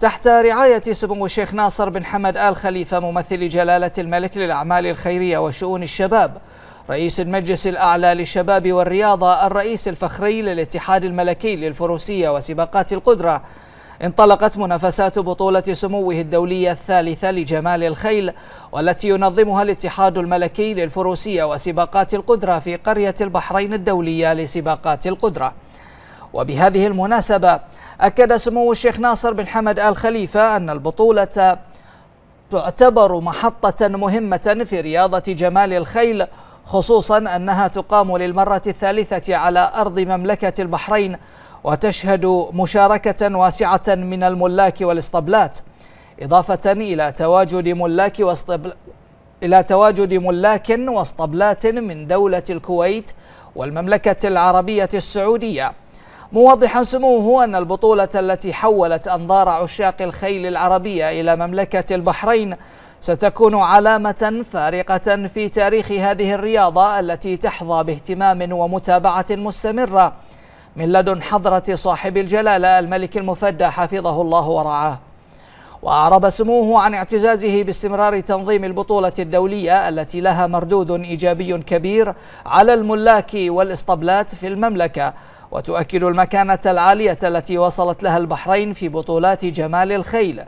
تحت رعاية سمو الشيخ ناصر بن حمد آل خليفة ممثل جلالة الملك للأعمال الخيرية وشؤون الشباب رئيس المجلس الأعلى للشباب والرياضة الرئيس الفخري للاتحاد الملكي للفروسية وسباقات القدرة انطلقت منافسات بطولة سموه الدولية الثالثة لجمال الخيل والتي ينظمها الاتحاد الملكي للفروسية وسباقات القدرة في قرية البحرين الدولية لسباقات القدرة وبهذه المناسبة أكد سمو الشيخ ناصر بن حمد آل خليفة أن البطولة تعتبر محطة مهمة في رياضة جمال الخيل خصوصا أنها تقام للمرة الثالثة على أرض مملكة البحرين وتشهد مشاركة واسعة من الملاك والاستبلات إضافة إلى تواجد ملاك واستبل... إلى تواجد ملاك واسطبلات من دولة الكويت والمملكة العربية السعودية موضحا سموه أن البطولة التي حولت أنظار عشاق الخيل العربية إلى مملكة البحرين ستكون علامة فارقة في تاريخ هذه الرياضة التي تحظى باهتمام ومتابعة مستمرة من لدن حضرة صاحب الجلالة الملك المفدى حفظه الله ورعاه وأعرب سموه عن اعتزازه باستمرار تنظيم البطولة الدولية التي لها مردود إيجابي كبير على الملاك والإسطبلات في المملكة وتؤكد المكانة العالية التي وصلت لها البحرين في بطولات جمال الخيل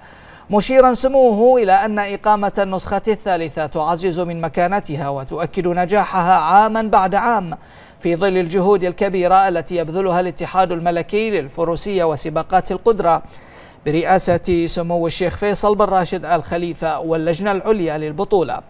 مشيرا سموه إلى أن إقامة النسخة الثالثة تعزز من مكانتها وتؤكد نجاحها عاما بعد عام في ظل الجهود الكبيرة التي يبذلها الاتحاد الملكي للفروسية وسباقات القدرة برئاسة سمو الشيخ فيصل بن راشد الخليفة واللجنة العليا للبطولة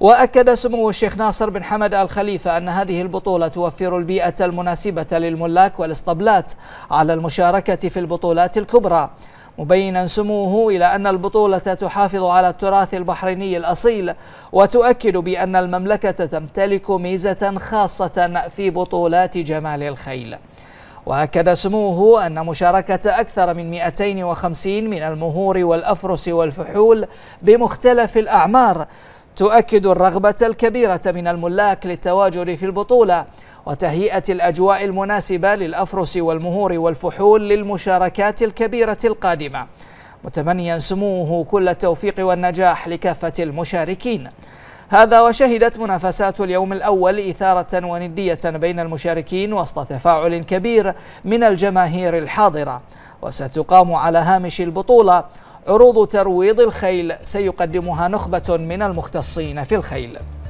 وأكد سمو الشيخ ناصر بن حمد الخليفة أن هذه البطولة توفر البيئة المناسبة للملاك والاسطبلات على المشاركة في البطولات الكبرى مبينا سموه إلى أن البطولة تحافظ على التراث البحريني الأصيل وتؤكد بأن المملكة تمتلك ميزة خاصة في بطولات جمال الخيل وأكد سموه أن مشاركة أكثر من 250 من المهور والأفرس والفحول بمختلف الأعمار تؤكد الرغبة الكبيرة من الملاك للتواجد في البطولة وتهيئة الأجواء المناسبة للأفرس والمهور والفحول للمشاركات الكبيرة القادمة متمنيا سموه كل التوفيق والنجاح لكافة المشاركين هذا وشهدت منافسات اليوم الأول إثارة وندية بين المشاركين وسط تفاعل كبير من الجماهير الحاضرة وستقام على هامش البطولة عروض ترويض الخيل سيقدمها نخبة من المختصين في الخيل